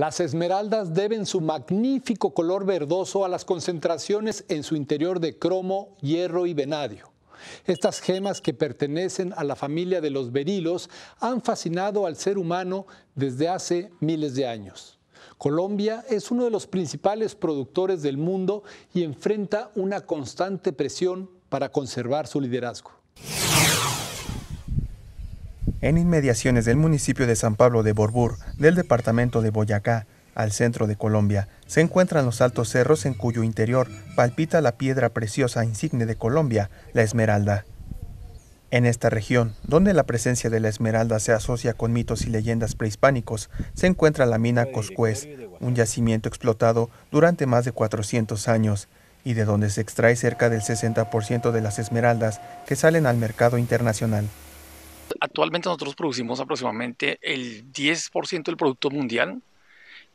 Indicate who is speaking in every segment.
Speaker 1: Las esmeraldas deben su magnífico color verdoso a las concentraciones en su interior de cromo, hierro y venadio. Estas gemas que pertenecen a la familia de los berilos han fascinado al ser humano desde hace miles de años. Colombia es uno de los principales productores del mundo y enfrenta una constante presión para conservar su liderazgo
Speaker 2: en inmediaciones del municipio de San Pablo de Borbur, del departamento de Boyacá, al centro de Colombia, se encuentran los altos cerros en cuyo interior palpita la piedra preciosa insigne de Colombia, la esmeralda. En esta región, donde la presencia de la esmeralda se asocia con mitos y leyendas prehispánicos, se encuentra la mina Coscuez, un yacimiento explotado durante más de 400 años y de donde se extrae cerca del 60% de las esmeraldas que salen al mercado internacional.
Speaker 3: Actualmente nosotros producimos aproximadamente el 10% del producto mundial,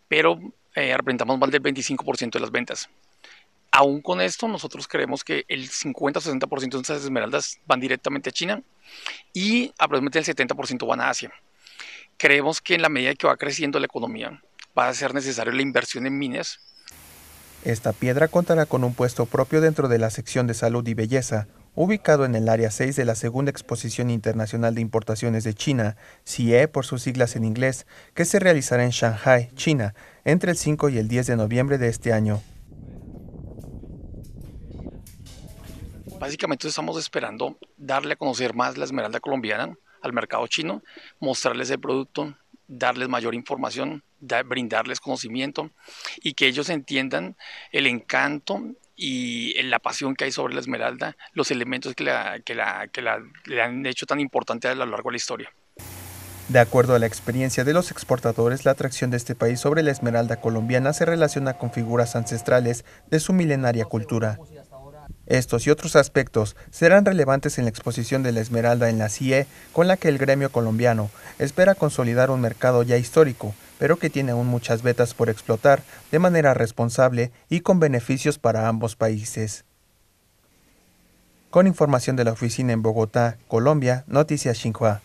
Speaker 3: pero eh, representamos más del 25% de las ventas. Aún con esto, nosotros creemos que el 50-60% de nuestras esmeraldas van directamente a China y aproximadamente el 70% van a Asia. Creemos que en la medida que va creciendo la economía, va a ser necesario la inversión en minas.
Speaker 2: Esta piedra contará con un puesto propio dentro de la sección de salud y belleza, Ubicado en el área 6 de la segunda exposición internacional de importaciones de China, CIE por sus siglas en inglés, que se realizará en Shanghai, China, entre el 5 y el 10 de noviembre de este año.
Speaker 3: Básicamente estamos esperando darle a conocer más la esmeralda colombiana al mercado chino, mostrarles el producto, darles mayor información, brindarles conocimiento y que ellos entiendan el encanto y eh, la pasión que hay sobre la esmeralda, los elementos que, la, le han hecho tan importante a lo largo de la historia.
Speaker 2: De acuerdo a la experiencia de los exportadores, la atracción de este país sobre la esmeralda colombiana se relaciona con figuras ancestrales de su milenaria cultura. Estos y otros aspectos serán relevantes en la exposición de la esmeralda en la CIE, con la que el gremio colombiano espera consolidar un mercado ya histórico pero que tiene aún muchas vetas por explotar de manera responsable y con beneficios para ambos países. Con información de la oficina en Bogotá, Colombia, Noticias Xinhua.